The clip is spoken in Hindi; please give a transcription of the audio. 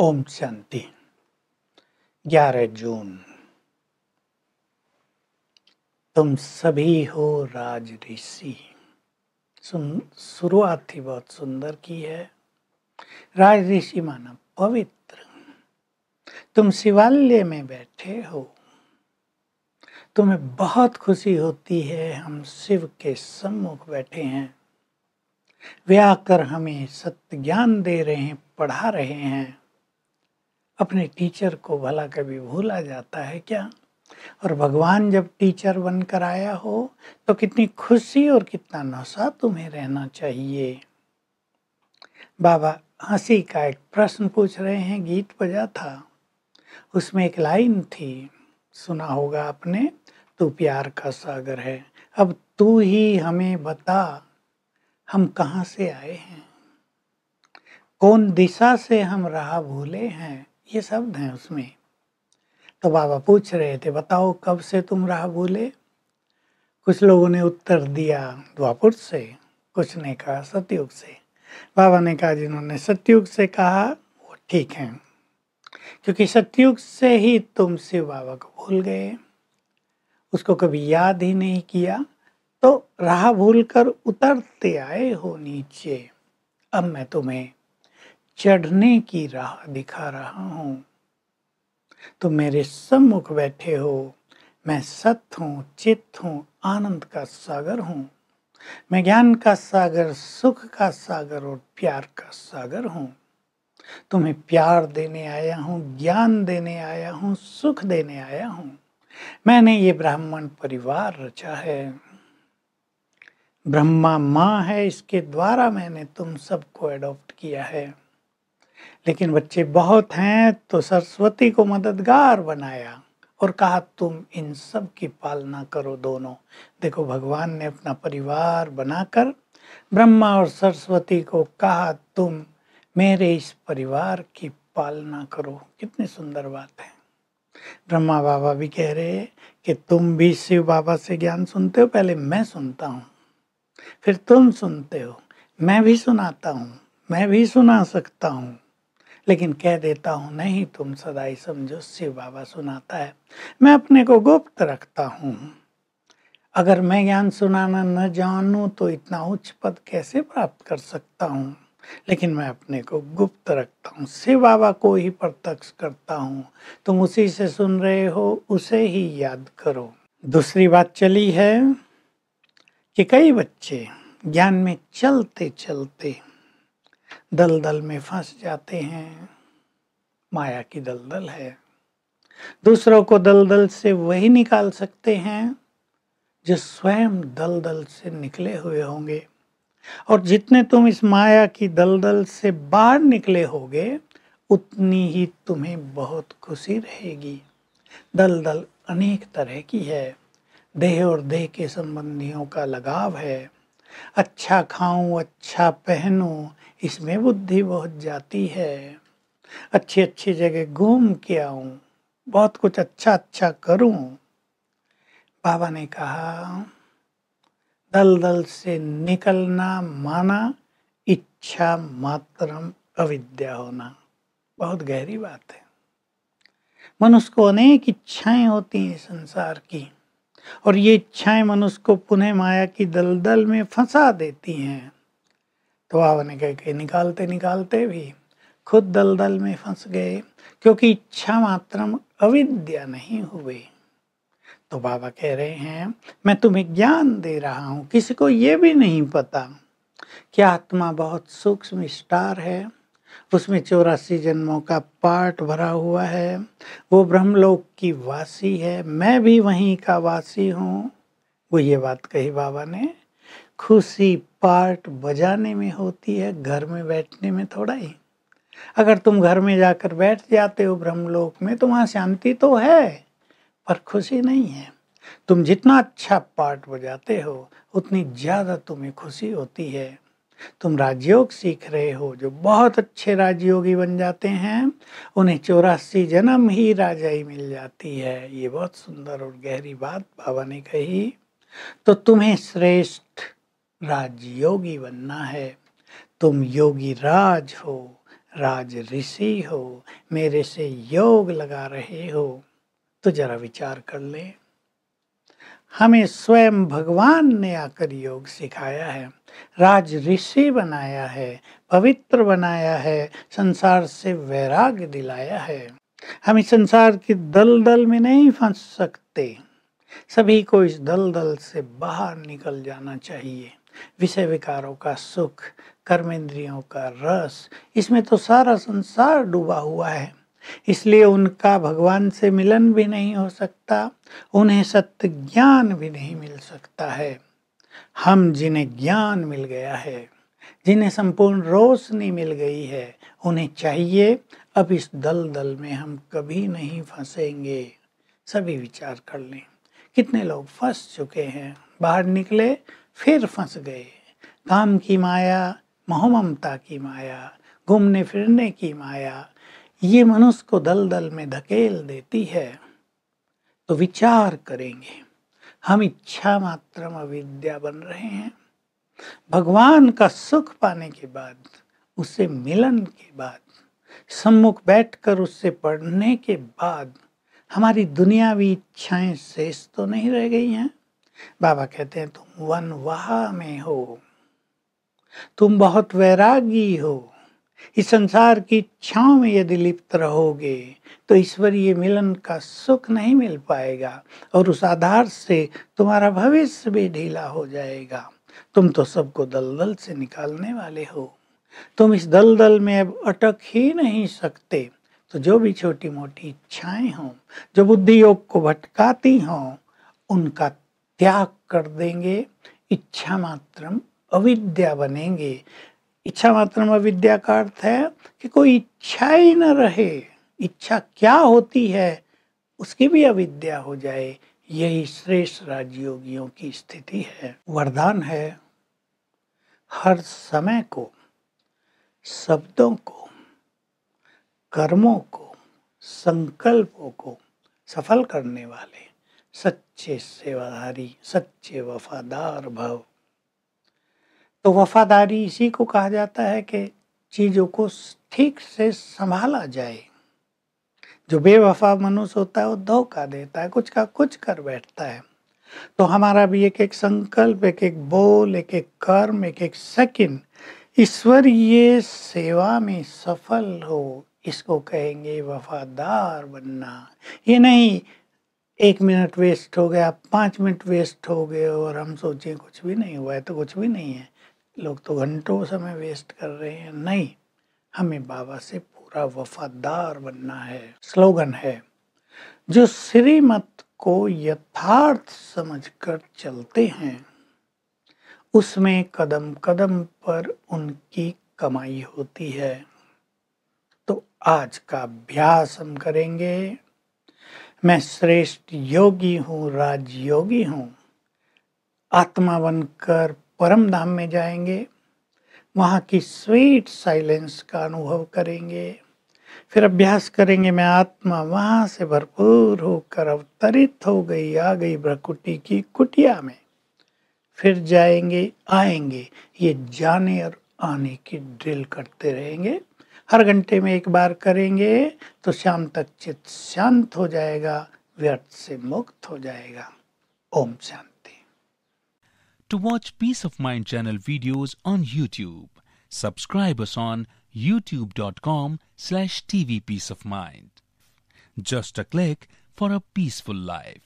ओम शांति 11 जून तुम सभी हो राज ऋषि सुन शुरुआत ही बहुत सुंदर की है राज ऋषि माना पवित्र तुम शिवालय में बैठे हो तुम्हें बहुत खुशी होती है हम शिव के सम्मुख बैठे हैं वे आकर हमें सत्य ज्ञान दे रहे हैं पढ़ा रहे हैं अपने टीचर को भला कभी भूला जाता है क्या और भगवान जब टीचर बनकर आया हो तो कितनी खुशी और कितना नशा तुम्हें रहना चाहिए बाबा हंसी का एक प्रश्न पूछ रहे हैं गीत बजा था उसमें एक लाइन थी सुना होगा आपने तू प्यार का सागर है अब तू ही हमें बता हम कहाँ से आए हैं कौन दिशा से हम रहा भूले हैं ये शब्द हैं उसमें तो बाबा पूछ रहे थे बताओ कब से तुम राह भूले कुछ लोगों ने उत्तर दिया द्वापुर से कुछ ने कहा सतयुग से बाबा ने कहा जिन्होंने सतयुग से कहा वो ठीक हैं क्योंकि सतयुग से ही तुम शिव बाबा को भूल गए उसको कभी याद ही नहीं किया तो राह भूल कर उतरते आए हो नीचे अब मैं तुम्हें चढ़ने की राह दिखा रहा हूं तुम मेरे सम्मुख बैठे हो मैं सत्य हूं चित्त हूं आनंद का सागर हूं मैं ज्ञान का सागर सुख का सागर और प्यार का सागर हूं तुम्हें प्यार देने आया हूं ज्ञान देने आया हूं सुख देने आया हूँ मैंने ये ब्राह्मण परिवार रचा है ब्रह्मा माँ है इसके द्वारा मैंने तुम सबको एडॉप्ट किया है लेकिन बच्चे बहुत हैं तो सरस्वती को मददगार बनाया और कहा तुम इन सब की पालना करो दोनों देखो भगवान ने अपना परिवार बनाकर ब्रह्मा और सरस्वती को कहा तुम मेरे इस परिवार की पालना करो कितनी सुंदर बात है ब्रह्मा बाबा भी कह रहे कि तुम भी शिव बाबा से ज्ञान सुनते हो पहले मैं सुनता हूँ फिर तुम सुनते हो मैं भी सुनाता हूँ मैं भी सुना सकता हूँ लेकिन कह देता हूँ नहीं तुम ही समझो शिव बाबा सुनाता है मैं अपने को गुप्त रखता हूँ अगर मैं ज्ञान सुनाना न जानूँ तो इतना उच्च पद कैसे प्राप्त कर सकता हूँ लेकिन मैं अपने को गुप्त रखता हूँ शिव बाबा को ही प्रत्यक्ष करता हूँ तुम उसी से सुन रहे हो उसे ही याद करो दूसरी बात चली है कि कई बच्चे ज्ञान में चलते चलते दलदल में फंस जाते हैं माया की दलदल है दूसरों को दलदल से वही निकाल सकते हैं जो स्वयं दलदल से निकले हुए होंगे और जितने तुम इस माया की दलदल से बाहर निकले होगे उतनी ही तुम्हें बहुत खुशी रहेगी दलदल अनेक तरह की है देह और देह के संबंधियों का लगाव है अच्छा खाऊं अच्छा पहनूं इसमें बुद्धि बहुत जाती है अच्छी अच्छी जगह घूम के आऊं बहुत कुछ अच्छा अच्छा करूं बाबा ने कहा दल दल से निकलना माना इच्छा मात्रम अविद्या होना बहुत गहरी बात है मनुष्य को अनेक इच्छाएं होती हैं संसार की और ये इच्छाएं मनुष्य को पुनः माया की दलदल में फंसा देती हैं तो कह के निकालते निकालते भी खुद दलदल में फंस गए क्योंकि इच्छा मात्रम अविद्या नहीं हुए तो बाबा कह रहे हैं मैं तुम्हें ज्ञान दे रहा हूँ किसी को ये भी नहीं पता कि आत्मा बहुत सूक्ष्म स्टार है उसमें चौरासी जन्मों का पाठ भरा हुआ है वो ब्रह्मलोक की वासी है मैं भी वहीं का वासी हूँ वो ये बात कही बाबा ने खुशी पार्ट बजाने में होती है घर में बैठने में थोड़ा ही अगर तुम घर में जाकर बैठ जाते हो ब्रह्मलोक में तो वहाँ शांति तो है पर खुशी नहीं है तुम जितना अच्छा पार्ट बजाते हो उतनी ज़्यादा तुम्हें खुशी होती है तुम राजयोग सीख रहे हो जो बहुत अच्छे राजयोगी बन जाते हैं उन्हें चौरासी जन्म ही राजाई मिल जाती है ये बहुत सुंदर और गहरी बात बाबा ने कही तो तुम्हें श्रेष्ठ राजयोगी बनना है तुम योगी राज हो राज ऋषि हो मेरे से योग लगा रहे हो तो जरा विचार कर ले हमें स्वयं भगवान ने आकर योग सिखाया है राज ऋषि बनाया है पवित्र बनाया है संसार से वैराग दिलाया है हम इस संसार की दल में नहीं फंस सकते सभी को इस दल दल से बाहर निकल जाना चाहिए विषय विकारों का सुख कर्म इंद्रियों का रस इसमें तो सारा संसार डूबा हुआ है इसलिए उनका भगवान से मिलन भी नहीं हो सकता उन्हें सत्य ज्ञान भी नहीं मिल सकता है हम जिन्हें ज्ञान मिल गया है जिन्हें संपूर्ण रोशनी मिल गई है उन्हें चाहिए अब इस दल दल में हम कभी नहीं फंसेंगे सभी विचार कर लें कितने लोग फंस चुके हैं बाहर निकले फिर फंस गए काम की माया मोहम्मता की माया घूमने फिरने की माया ये मनुष्य को दल दल में धकेल देती है तो विचार करेंगे हम इच्छा मात्र अविद्या बन रहे हैं भगवान का सुख पाने के बाद उससे मिलन के बाद सम्मुख बैठकर उससे पढ़ने के बाद हमारी दुनियावी इच्छाएं शेष तो नहीं रह गई हैं बाबा कहते हैं तुम वन वाह में हो तुम बहुत वैरागी हो इस संसार की इच्छाओं में यदि लिप्त रहोगे तो ईश्वरीय मिलन का सुख नहीं मिल पाएगा और उस आधार से तुम्हारा भविष्य भी ढीला हो जाएगा तुम तो सबको दलदल से निकालने वाले हो तुम इस दलदल में अब अटक ही नहीं सकते तो जो भी छोटी मोटी इच्छाएं हों जो बुद्धि योग को भटकाती हों उनका त्याग कर देंगे इच्छा मात्रम अविद्या बनेंगे इच्छा मात्रम अविद्या का अर्थ है कि कोई इच्छा ही न रहे इच्छा क्या होती है उसकी भी अविद्या हो जाए यही श्रेष्ठ राजयोगियों की स्थिति है वरदान है हर समय को शब्दों को कर्मों को संकल्पों को सफल करने वाले सच सच्चे सेवाधारी सच्चे वफादार भाव तो वफादारी इसी को कहा जाता है कि चीज़ों को ठीक से संभाला जाए जो बेवफा मनुष्य होता है वो धोखा देता है कुछ का कुछ कर बैठता है तो हमारा भी एक एक संकल्प एक एक बोल एक एक कर्म एक एक सेकंड ईश्वर ये सेवा में सफल हो इसको कहेंगे वफादार बनना ये नहीं एक मिनट वेस्ट हो गया पाँच मिनट वेस्ट हो गए और हम सोचें कुछ भी नहीं हुआ है तो कुछ भी नहीं है लोग तो घंटों समय वेस्ट कर रहे हैं नहीं हमें बाबा से पूरा वफादार बनना है स्लोगन है जो श्रीमत को यथार्थ समझकर चलते हैं उसमें कदम कदम पर उनकी कमाई होती है तो आज का अभ्यास हम करेंगे मैं श्रेष्ठ योगी हूँ राजयोगी हूँ आत्मा बनकर परम धाम में जाएंगे वहाँ की स्वीट साइलेंस का अनुभव करेंगे फिर अभ्यास करेंगे मैं आत्मा वहाँ से भरपूर होकर अवतरित हो गई आ गई ब्रकुटी की कुटिया में फिर जाएंगे आएंगे ये जाने और आने की ड्रिल करते रहेंगे हर घंटे में एक बार करेंगे तो शाम तक चित्त शांत हो जाएगा व्यर्थ से मुक्त हो जाएगा Om Shanti to watch peace of mind channel videos on YouTube subscribe on YouTube dot com slash TV peace of mind just a click for a peaceful life